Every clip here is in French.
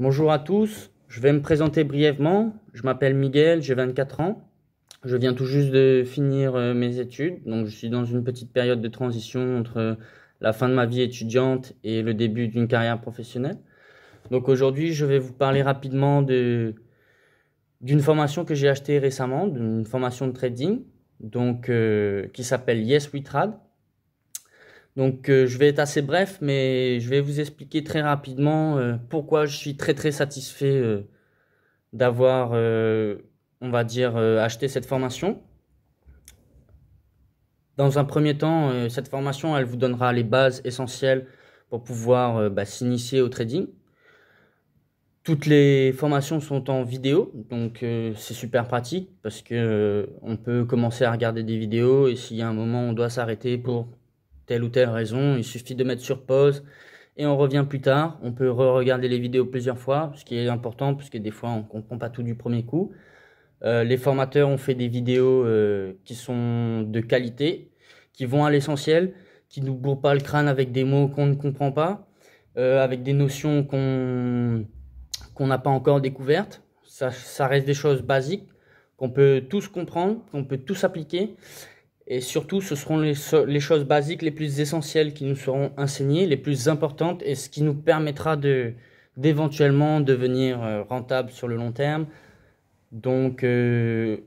Bonjour à tous, je vais me présenter brièvement. Je m'appelle Miguel, j'ai 24 ans. Je viens tout juste de finir euh, mes études, donc je suis dans une petite période de transition entre la fin de ma vie étudiante et le début d'une carrière professionnelle. Donc aujourd'hui, je vais vous parler rapidement de d'une formation que j'ai achetée récemment, d'une formation de trading, donc euh, qui s'appelle Yes We Trad. Donc euh, je vais être assez bref, mais je vais vous expliquer très rapidement euh, pourquoi je suis très très satisfait euh, d'avoir, on va dire, acheté cette formation. Dans un premier temps, cette formation, elle vous donnera les bases essentielles pour pouvoir bah, s'initier au trading. Toutes les formations sont en vidéo, donc c'est super pratique parce que on peut commencer à regarder des vidéos et s'il y a un moment on doit s'arrêter pour telle ou telle raison, il suffit de mettre sur pause et on revient plus tard. On peut re-regarder les vidéos plusieurs fois, ce qui est important puisque des fois on ne comprend pas tout du premier coup. Euh, les formateurs ont fait des vidéos euh, qui sont de qualité, qui vont à l'essentiel, qui nous bourrent pas le crâne avec des mots qu'on ne comprend pas, euh, avec des notions qu'on qu'on n'a pas encore découvertes. Ça, ça reste des choses basiques qu'on peut tous comprendre, qu'on peut tous appliquer. Et surtout, ce seront les, choses basiques les plus essentielles qui nous seront enseignées, les plus importantes, et ce qui nous permettra de d'éventuellement devenir euh, rentable sur le long terme. Donc, euh,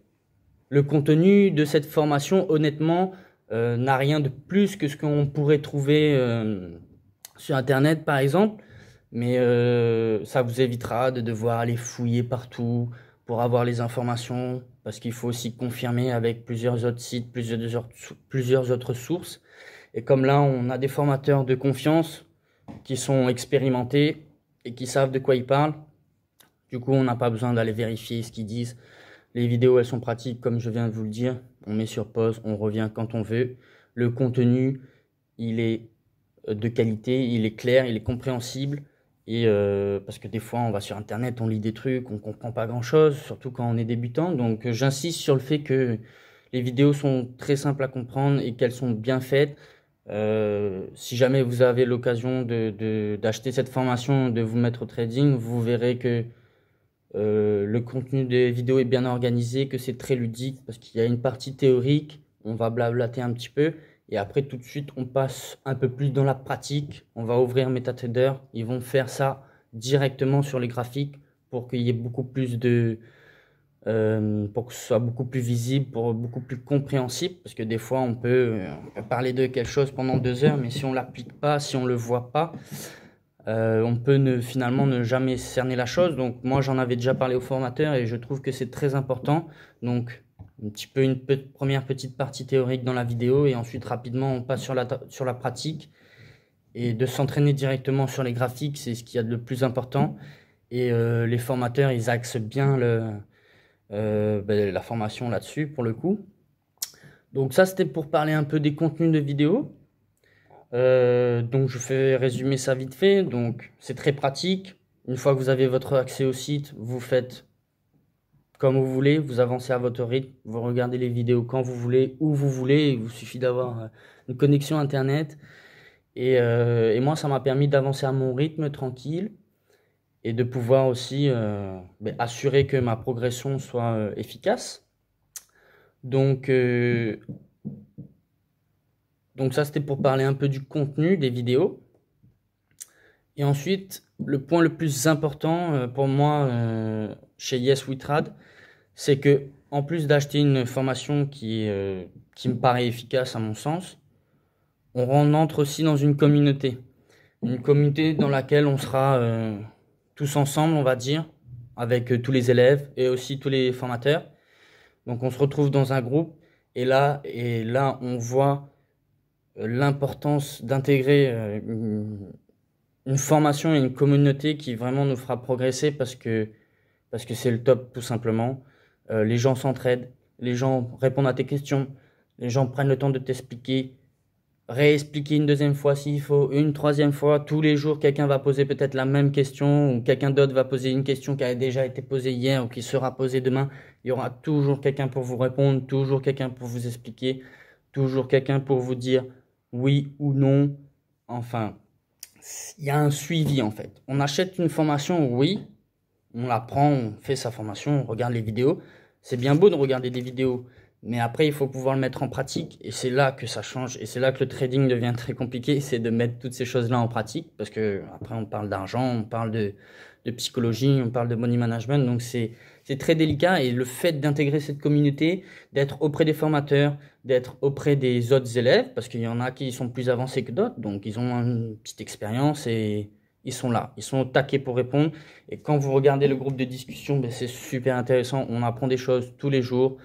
le contenu de cette formation, honnêtement, euh, n'a rien de plus que ce qu'on pourrait trouver sur Internet, par exemple. Mais ça vous évitera de devoir aller fouiller partout pour avoir les informations parce qu'il faut aussi confirmer avec plusieurs autres sites, plusieurs, autres sources. Et comme là, on a des formateurs de confiance qui sont expérimentés et qui savent de quoi ils parlent, du coup, on n'a pas besoin d'aller vérifier ce qu'ils disent. Les vidéos, elles sont pratiques, comme je viens de vous le dire. On met sur pause, on revient quand on veut. Le contenu, il est euh, de qualité, il est clair, il est compréhensible. Euh, parce que des fois, on va sur Internet, on lit des trucs, on comprend pas grand-chose, surtout quand on est débutant. Donc euh, j'insiste sur le fait que les vidéos sont très simples à comprendre et qu'elles sont bien faites. Euh, si jamais vous avez l'occasion d'acheter cette formation, de vous mettre au trading, vous verrez que le contenu des vidéos est bien organisé, que c'est très ludique, parce qu'il y a une partie théorique, on va blablater un petit peu, et après, tout de suite, on passe un peu plus dans la pratique. On va ouvrir MetaTrader. Ils vont faire ça directement sur les graphiques pour qu'il y ait beaucoup plus de. Euh, pour que ce soit beaucoup plus visible, pour beaucoup plus compréhensible, parce que des fois on peut, euh, parler de quelque chose pendant deux heures, mais si on l'applique pas, si on le voit pas, euh, on peut ne, finalement ne jamais cerner la chose. Donc moi j'en avais déjà parlé au formateur, et je trouve que c'est très important. Donc un petit peu une première petite partie théorique dans la vidéo et ensuite rapidement on passe sur la, sur la pratique. Et de s'entraîner directement sur les graphiques, c'est ce qu'il y a de plus important. Et euh, les formateurs, ils axent bien le, euh, ben, la formation là-dessus pour le coup. Donc ça, c'était pour parler un peu des contenus de vidéo. Euh, donc je fais résumer ça vite fait. Donc c'est très pratique. Une fois que vous avez votre accès au site, vous faites comme vous voulez, vous avancez à votre rythme, vous regardez les vidéos quand vous voulez, où vous voulez, il vous suffit d'avoir euh, une connexion Internet. Euh, et, moi, ça m'a permis d'avancer à mon rythme tranquille et de pouvoir aussi euh, ben, assurer que ma progression soit efficace. Donc, donc ça, c'était pour parler un peu du contenu des vidéos. Et ensuite, le point le plus important euh, pour moi euh, chez Yes We c'est que en plus d'acheter une formation qui, euh, qui me paraît efficace à mon sens, on rentre aussi dans une communauté. Une communauté dans laquelle on sera tous ensemble, on va dire, avec tous les élèves et aussi tous les formateurs. Donc on se retrouve dans un groupe et là, et là on voit l'importance d'intégrer une formation et une communauté qui vraiment nous fera progresser parce que parce que c'est le top tout simplement. Euh, les gens s'entraident, les gens répondent à tes questions, les gens prennent le temps de t'expliquer, réexpliquer une deuxième fois s'il faut, une troisième fois. Tous les jours, quelqu'un va poser peut-être la même question ou quelqu'un d'autre va poser une question qui a déjà été posée hier ou qui sera posée demain. Il y aura toujours quelqu'un pour vous répondre, toujours quelqu'un pour vous expliquer, toujours quelqu'un pour vous dire oui ou non. Enfin, il y a un suivi en fait. On achète une formation, oui, on la prend, on fait sa formation, on regarde les vidéos. C'est bien beau de regarder des vidéos, mais après, il faut pouvoir le mettre en pratique. Et c'est là que ça change. Et c'est là que le trading devient très compliqué. C'est de mettre toutes ces choses-là en pratique. Parce que après, on parle d'argent, on parle de, de, psychologie, on parle de money management. Donc c'est, très délicat. Et le fait d'intégrer cette communauté, d'être auprès des formateurs, d'être auprès des autres élèves, parce qu'il y en a qui sont plus avancés que d'autres. Donc ils ont une petite expérience et ils sont là, ils sont au taquet pour répondre. Et quand vous regardez le groupe de discussion, ben, c'est super intéressant. On apprend des choses tous les jours.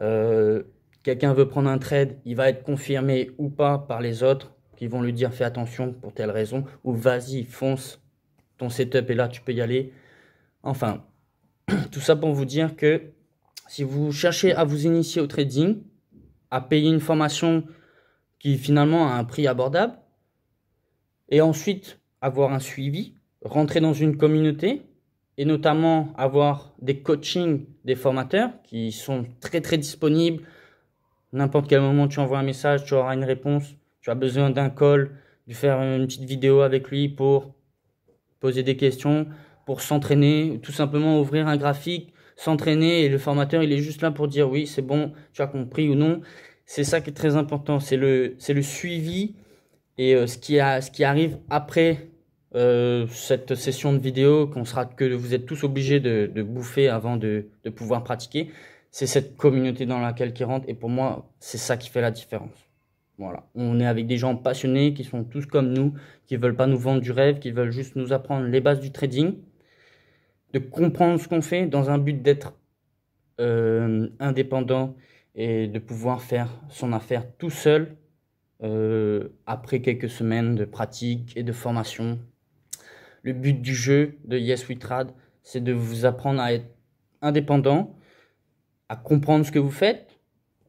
Euh, quelqu'un veut prendre un trade, il va être confirmé ou pas par les autres qui vont lui dire fais attention pour telle raison ou vas-y, fonce, ton setup est là, tu peux y aller. Enfin, tout ça pour vous dire que si vous cherchez à vous initier au trading, à payer une formation qui finalement a un prix abordable, et ensuite avoir un suivi, rentrer dans une communauté et notamment avoir des coachings, des formateurs qui sont très très disponibles. N'importe quel moment, tu envoies un message, tu auras une réponse. Tu as besoin d'un call, de faire une petite vidéo avec lui pour poser des questions, pour s'entraîner, tout simplement ouvrir un graphique, s'entraîner et le formateur, il est juste là pour dire oui, c'est bon, tu as compris ou non. C'est ça qui est très important, c'est le, c'est le suivi et euh, ce qui, a, ce qui arrive après euh, cette session de vidéo qu'on sera, que vous êtes tous obligés de, bouffer avant de, pouvoir pratiquer, c'est cette communauté dans laquelle qui rentre. Et pour moi, c'est ça qui fait la différence. Voilà. On est avec des gens passionnés qui sont tous comme nous, qui veulent pas nous vendre du rêve, qui veulent juste nous apprendre les bases du trading, de comprendre ce qu'on fait dans un but d'être euh, indépendant et de pouvoir faire son affaire tout seul euh, après quelques semaines de pratique et de formation le but du jeu de Yes We Trade, c'est de vous apprendre à être indépendant, à comprendre ce que vous faites.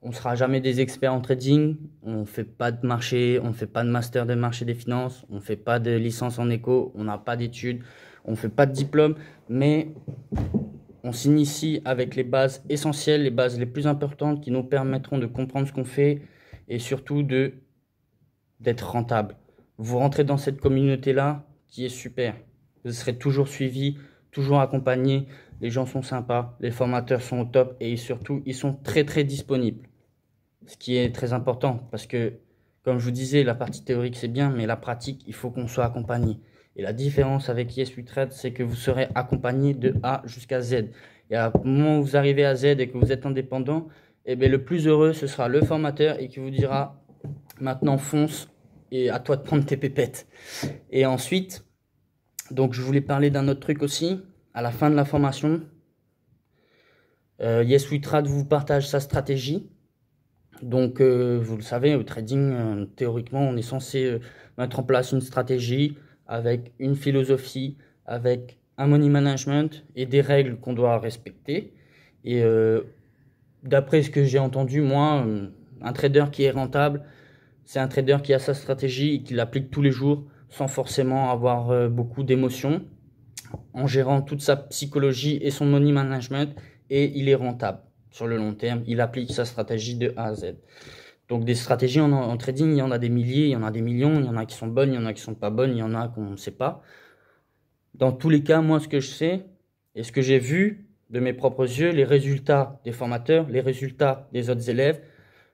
On ne sera jamais des experts en trading, on ne fait pas de marché, on ne fait pas de master des marché des finances, on ne fait pas de licence en éco, on n'a pas d'études, on ne fait pas de diplôme, mais on s'initie avec les bases essentielles, les bases les plus importantes qui nous permettront de comprendre ce qu'on fait et surtout de d'être rentable. Vous rentrez dans cette communauté-là, qui est super. Vous serez toujours suivi, toujours accompagné. Les gens sont sympas, les formateurs sont au top et surtout, ils sont très très disponibles. Ce qui est très important parce que, comme je vous disais, la partie théorique c'est bien, mais la pratique, il faut qu'on soit accompagné. Et la différence avec Yes Trade, c'est que vous serez accompagné de A jusqu'à Z. Et à un moment où vous arrivez à Z et que vous êtes indépendant, eh bien, le plus heureux, ce sera le formateur et qui vous dira maintenant fonce, et à toi de prendre tes pépettes. Et ensuite, donc je voulais parler d'un autre truc aussi, à la fin de la formation. Euh, yes We Trade vous partage sa stratégie. Donc, euh, vous le savez, au trading, euh, théoriquement, on est censé euh, mettre en place une stratégie avec une philosophie, avec un money management et des règles qu'on doit respecter. Et d'après ce que j'ai entendu, moi, un trader qui est rentable, c'est un trader qui a sa stratégie et qui l'applique tous les jours sans forcément avoir euh, beaucoup d'émotions, en gérant toute sa psychologie et son money management, et il est rentable sur le long terme. Il applique sa stratégie de A à Z. Donc des stratégies en, trading, il y en a des milliers, il y en a des millions, il y en a qui sont bonnes, il y en a qui sont pas bonnes, il y en a qu'on ne sait pas. Dans tous les cas, moi ce que je sais et ce que j'ai vu de mes propres yeux, les résultats des formateurs, les résultats des autres élèves,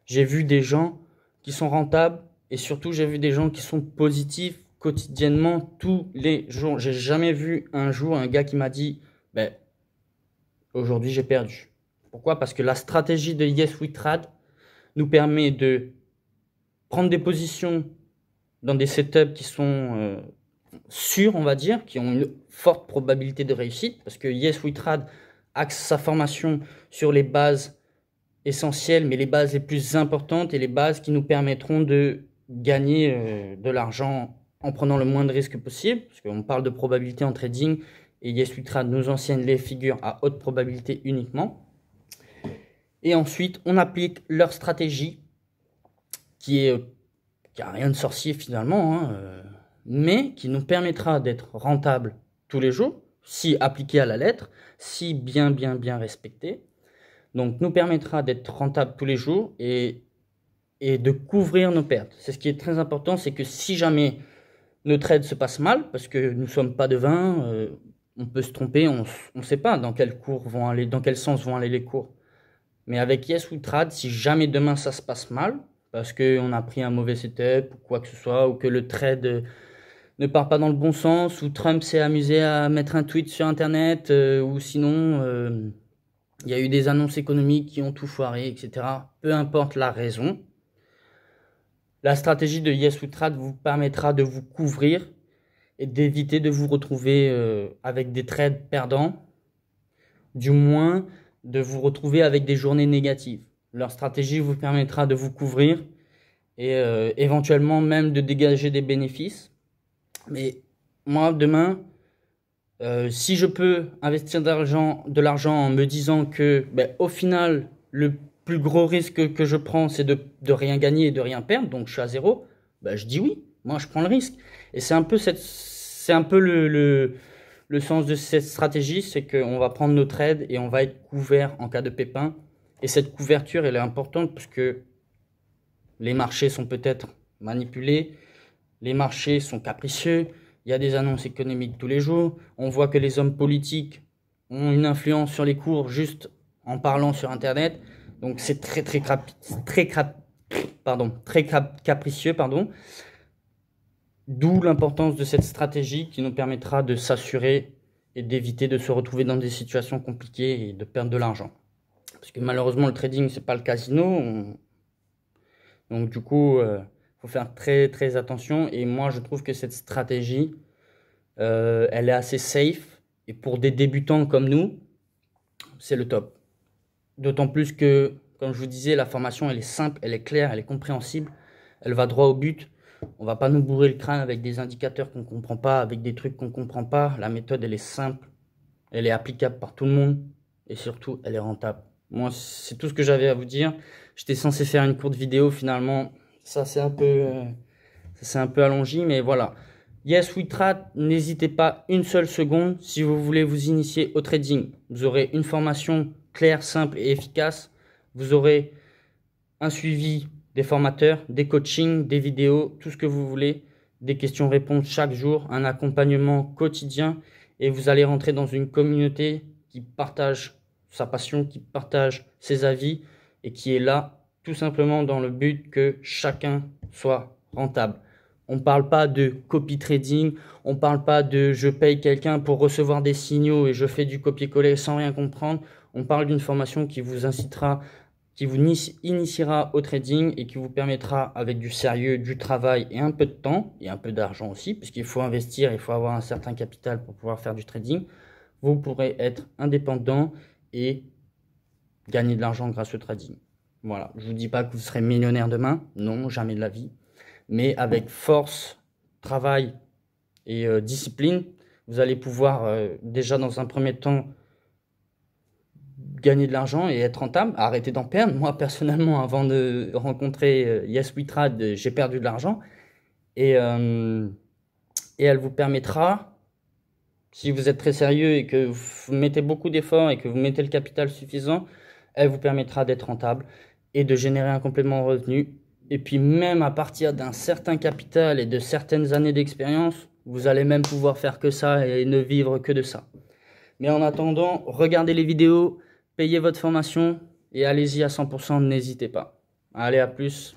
j'ai vu des gens qui sont rentables et surtout j'ai vu des gens qui sont positifs quotidiennement tous les jours. J'ai jamais vu un jour un gars qui m'a dit ben, aujourd'hui j'ai perdu. Pourquoi Parce que la stratégie de Yes We Trade nous permet de prendre des positions dans des setups qui sont euh, sûrs, on va dire, qui ont une forte probabilité de réussite, parce que Yes We Trade axe sa formation sur les bases essentielles, mais les bases les plus importantes et les bases qui nous permettront de gagner euh, de l'argent en prenant le moins de risques possible, parce qu'on parle de probabilité en trading, et Yes de nous anciennes les figures à haute probabilité uniquement. Et ensuite, on applique leur stratégie, qui est qui a rien de sorcier finalement, hein, euh, mais qui nous permettra d'être rentable tous les jours, si appliqué à la lettre, si bien bien bien respectée, donc nous permettra d'être rentable tous les jours et, et de couvrir nos pertes. C'est ce qui est très important, c'est que si jamais nos trades se passe mal, parce que nous ne sommes pas devins, euh, on peut se tromper, on ne sait pas dans quel, cours vont aller, dans quel sens vont aller les cours. Mais avec Yes ou Trade, si jamais demain ça se passe mal, parce qu'on a pris un mauvais setup ou quoi que ce soit, ou que le trade euh, ne part pas dans le bon sens, ou Trump s'est amusé à mettre un tweet sur Internet, euh, ou sinon il y a eu des annonces économiques qui ont tout foiré, etc. Peu importe la raison, la stratégie de Yes ou Trade vous permettra de vous couvrir et d'éviter de vous retrouver euh, avec des trades perdants, du moins de vous retrouver avec des journées négatives. Leur stratégie vous permettra de vous couvrir et euh, éventuellement même de dégager des bénéfices. Mais moi, demain, euh, si je peux investir de l'argent en me disant que, ben, au final, le plus gros risque que je prends, c'est de, de, rien gagner et de rien perdre, donc je suis à zéro, ben, je dis oui, moi je prends le risque. Et c'est un peu, cette, c'est un peu le, le, le, sens de cette stratégie, c'est qu'on va prendre notre aide et on va être couvert en cas de pépin. Et cette couverture, elle est importante parce que les marchés sont peut-être manipulés, les marchés sont capricieux, il y a des annonces économiques tous les jours, on voit que les hommes politiques ont une influence sur les cours juste en parlant sur Internet, donc c'est très très très crap, pardon, très capricieux, pardon. D'où l'importance de cette stratégie qui nous permettra de s'assurer et d'éviter de se retrouver dans des situations compliquées et de perdre de l'argent. Parce que malheureusement, le trading, c'est pas le casino. Donc du coup, euh, faut faire très très attention. Et moi, je trouve que cette stratégie, euh, elle est assez safe. Et pour des débutants comme nous, c'est le top. D'autant plus que, comme je vous disais, la formation, elle est simple, elle est claire, elle est compréhensible. Elle va droit au but. On va pas nous bourrer le crâne avec des indicateurs qu'on comprend pas, avec des trucs qu'on comprend pas. La méthode, elle est simple. Elle est applicable par tout le monde. Et surtout, elle est rentable. Moi, c'est tout ce que j'avais à vous dire. J'étais censé faire une courte vidéo. Finalement, ça c'est un peu, euh, c'est un peu allongé, mais voilà. Yes we trade. n'hésitez pas une seule seconde si vous voulez vous initier au trading. Vous aurez une formation claire, simple et efficace. Vous aurez un suivi des formateurs, des coachings, des vidéos, tout ce que vous voulez, des questions-réponses chaque jour, un accompagnement quotidien et vous allez rentrer dans une communauté qui partage sa passion, qui partage ses avis et qui est là tout simplement dans le but que chacun soit rentable. On ne parle pas de copy trading, on ne parle pas de je paye quelqu'un pour recevoir des signaux et je fais du copier-coller sans rien comprendre. On parle d'une formation qui vous incitera, qui vous initiera au trading et qui vous permettra avec du sérieux, du travail et un peu de temps et un peu d'argent aussi, puisqu'il faut investir, il faut avoir un certain capital pour pouvoir faire du trading. Vous pourrez être indépendant et gagner de l'argent grâce au trading. Voilà, je vous dis pas que vous serez millionnaire demain, non, jamais de la vie. Mais avec force, travail et euh, discipline, vous allez pouvoir euh, déjà dans un premier temps gagner de l'argent et être rentable, arrêter d'en perdre. Moi personnellement, avant de rencontrer euh, j'ai perdu de l'argent et euh, et elle vous permettra si vous êtes très sérieux et que vous mettez beaucoup d'efforts et que vous mettez le capital suffisant, elle vous permettra d'être rentable et de générer un complément revenu. Et puis même à partir d'un certain capital et de certaines années d'expérience, vous allez même pouvoir faire que ça et ne vivre que de ça. Mais en attendant, regardez les vidéos, payez votre formation et allez-y à 100%, n'hésitez pas. Allez, à plus.